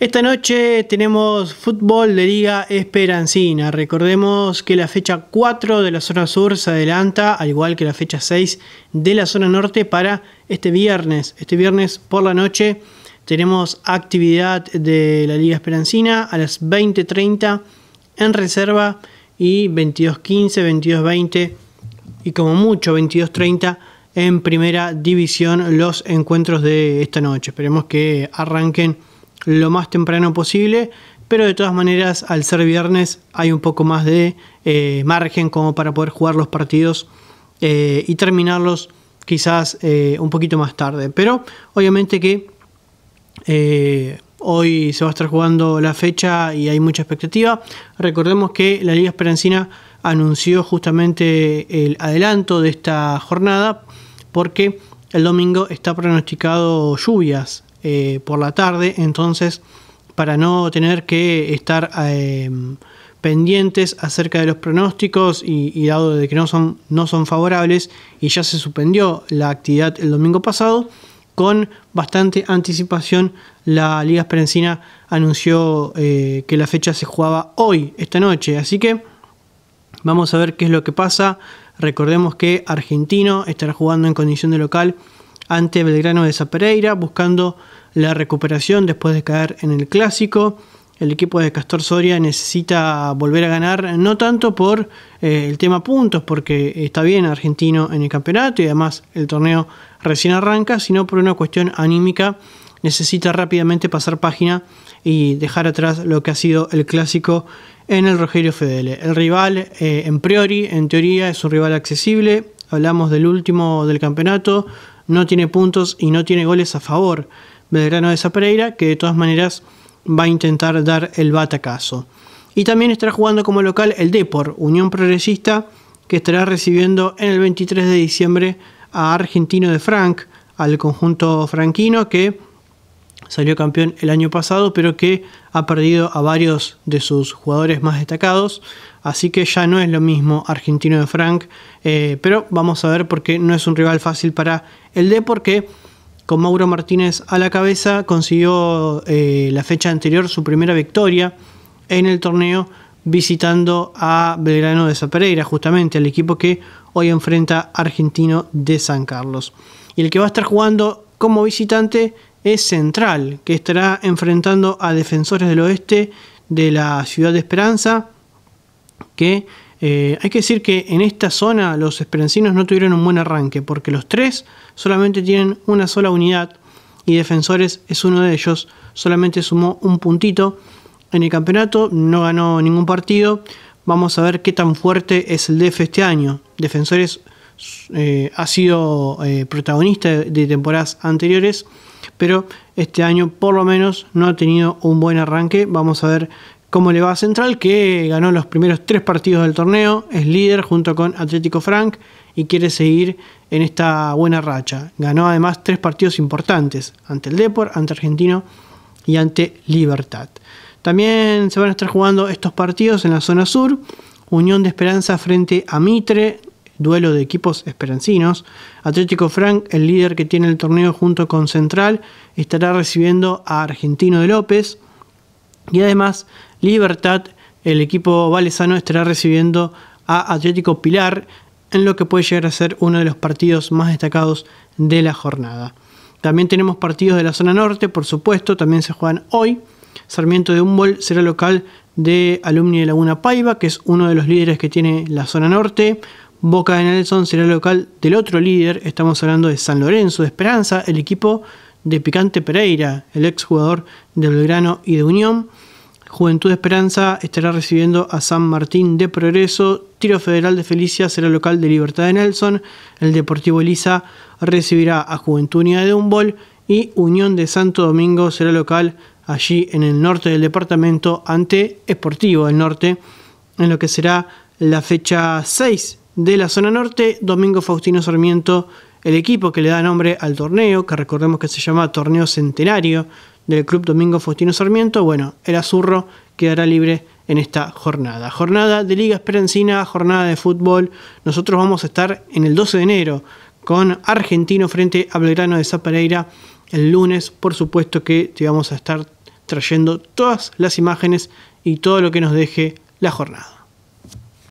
Esta noche tenemos fútbol de Liga Esperancina. Recordemos que la fecha 4 de la zona sur se adelanta, al igual que la fecha 6 de la zona norte para este viernes. Este viernes por la noche tenemos actividad de la Liga Esperancina a las 20.30 en reserva y 22.15, 22.20 y como mucho 22.30 en primera división los encuentros de esta noche. Esperemos que arranquen lo más temprano posible, pero de todas maneras al ser viernes hay un poco más de eh, margen como para poder jugar los partidos eh, y terminarlos quizás eh, un poquito más tarde. Pero obviamente que hoy se va a estar jugando la fecha y hay mucha expectativa. Recordemos que la Liga Esperancina anunció justamente el adelanto de esta jornada porque el domingo está pronosticado lluvias eh, por la tarde, entonces para no tener que estar eh, pendientes acerca de los pronósticos y, dado de que no son, no son favorables y ya se suspendió la actividad el domingo pasado, con bastante anticipación la Liga Esperencina anunció eh, que la fecha se jugaba hoy, esta noche, así que vamos a ver qué es lo que pasa. Recordemos que Argentino estará jugando en condición de local ante Belgrano de Zapereira buscando la recuperación después de caer en el clásico. El equipo de Castor Soria necesita volver a ganar, no tanto por eh, el tema puntos, porque está bien argentino en el campeonato y además el torneo recién arranca, sino por una cuestión anímica. Necesita rápidamente pasar página y dejar atrás lo que ha sido el clásico en el Rogelio Fedele. El rival eh, en priori, en teoría, es un rival accesible. Hablamos del último del campeonato, no tiene puntos y no tiene goles a favor. Belgrano de Zapereira, que de todas maneras va a intentar dar el batacazo. Y también estará jugando como local el Depor, Unión Progresista, que estará recibiendo en el 23 de diciembre a Argentino de Frank, al conjunto franquino que salió campeón el año pasado, pero que ha perdido a varios de sus jugadores más destacados. Así que ya no es lo mismo Argentino de Frank, eh, pero vamos a ver porque no es un rival fácil para el Depor, que con Mauro Martínez a la cabeza, consiguió eh, la fecha anterior su primera victoria en el torneo visitando a Belgrano de Zapereira, justamente el equipo que hoy enfrenta Argentino de San Carlos. Y el que va a estar jugando como visitante es Central, que estará enfrentando a Defensores del Oeste de la Ciudad de Esperanza, que eh, hay que decir que en esta zona los esperancinos no tuvieron un buen arranque porque los tres solamente tienen una sola unidad y Defensores es uno de ellos, solamente sumó un puntito en el campeonato, no ganó ningún partido. Vamos a ver qué tan fuerte es el DF este año. Defensores eh, ha sido eh, protagonista de temporadas anteriores, pero este año por lo menos no ha tenido un buen arranque. Vamos a ver cómo le va a Central, que ganó los primeros tres partidos del torneo, es líder junto con Atlético Frank y quiere seguir en esta buena racha. Ganó además tres partidos importantes, ante el Deport, ante Argentino y ante Libertad. También se van a estar jugando estos partidos en la zona sur, Unión de Esperanza frente a Mitre, duelo de equipos esperancinos. Atlético Frank, el líder que tiene el torneo junto con Central, estará recibiendo a Argentino de López. Y además, Libertad, el equipo valesano, estará recibiendo a Atlético Pilar en lo que puede llegar a ser uno de los partidos más destacados de la jornada. También tenemos partidos de la zona norte, por supuesto, también se juegan hoy. Sarmiento de Humboldt será local de Alumni de Laguna Paiva, que es uno de los líderes que tiene la zona norte. Boca de Nelson será local del otro líder, estamos hablando de San Lorenzo de Esperanza, el equipo de Picante Pereira, el exjugador de Belgrano y de Unión. Juventud de Esperanza estará recibiendo a San Martín de Progreso. Tiro Federal de Felicia será local de Libertad de Nelson. El Deportivo Elisa recibirá a Juventud Unida de Humboldt. Y Unión de Santo Domingo será local allí en el norte del departamento ante Esportivo del Norte, en lo que será la fecha 6 de la zona norte. Domingo Faustino Sarmiento el equipo que le da nombre al torneo, que recordemos que se llama Torneo Centenario del Club Domingo Faustino Sarmiento, bueno, el azurro quedará libre en esta jornada. Jornada de Liga Esperancina, jornada de fútbol. Nosotros vamos a estar en el 12 de enero con Argentino frente a Belgrano de Zapareira. El lunes, por supuesto que te vamos a estar trayendo todas las imágenes y todo lo que nos deje la jornada.